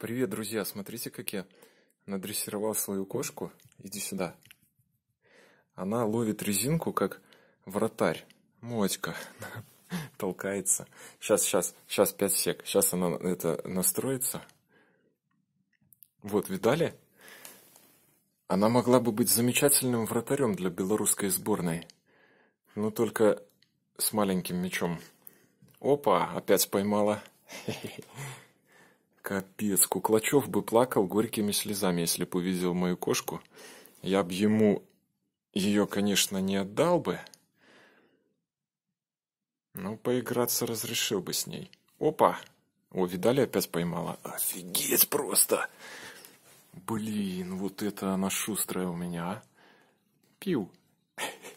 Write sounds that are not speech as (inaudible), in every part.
Привет, друзья! Смотрите, как я надрессировал свою кошку. Иди сюда. Она ловит резинку, как вратарь. Мочка. (laughs) Толкается. Сейчас, сейчас, сейчас 5 сек. Сейчас она это настроится. Вот, видали? Она могла бы быть замечательным вратарем для белорусской сборной. Но только с маленьким мячом. Опа, опять поймала. (laughs) Капец, Куклачев бы плакал горькими слезами, если бы увидел мою кошку. Я бы ему ее, конечно, не отдал бы, но поиграться разрешил бы с ней. Опа! О, видали, опять поймала. Офигеть просто! Блин, вот это она шустрая у меня, а? Пил. (laughs)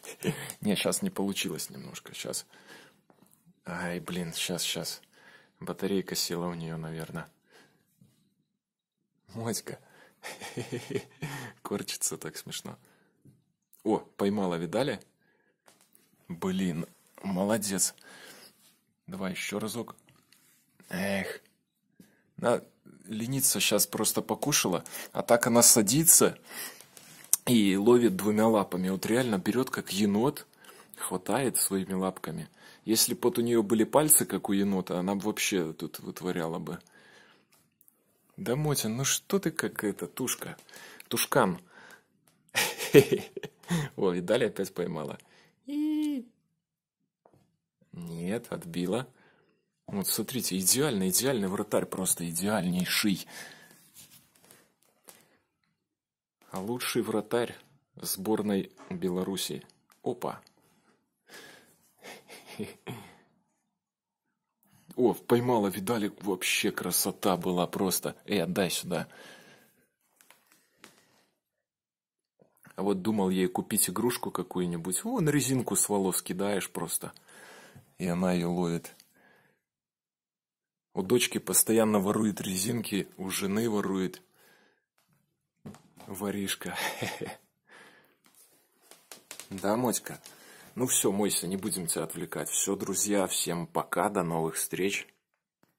Не, сейчас не получилось немножко, сейчас. Ай, блин, сейчас, сейчас. Батарейка села у нее, наверное. Мотька. (laughs) Корчится так смешно. О, поймала, видали? Блин, молодец. Давай еще разок. Эх. На, леница сейчас просто покушала, а так она садится и ловит двумя лапами. Вот реально берет как енот, хватает своими лапками. Если бы вот у нее были пальцы, как у енота, она бы вообще тут вытворяла бы. Да, Мотя, ну что ты как это тушка? тушкам. (laughs) О, и видали, опять поймала. Нет, отбила. Вот смотрите, идеальный, идеальный вратарь, просто идеальнейший. А Лучший вратарь сборной Беларуси. Опа. (laughs) О, поймала, видали, вообще красота была просто. Эй, отдай сюда. А вот думал ей купить игрушку какую-нибудь. О, на резинку с волос кидаешь просто. И она ее ловит. У дочки постоянно ворует резинки, у жены ворует. Воришка. (laughs) Да, Мотька? Ну все, мойся, не будем тебя отвлекать. Все, друзья, всем пока, до новых встреч.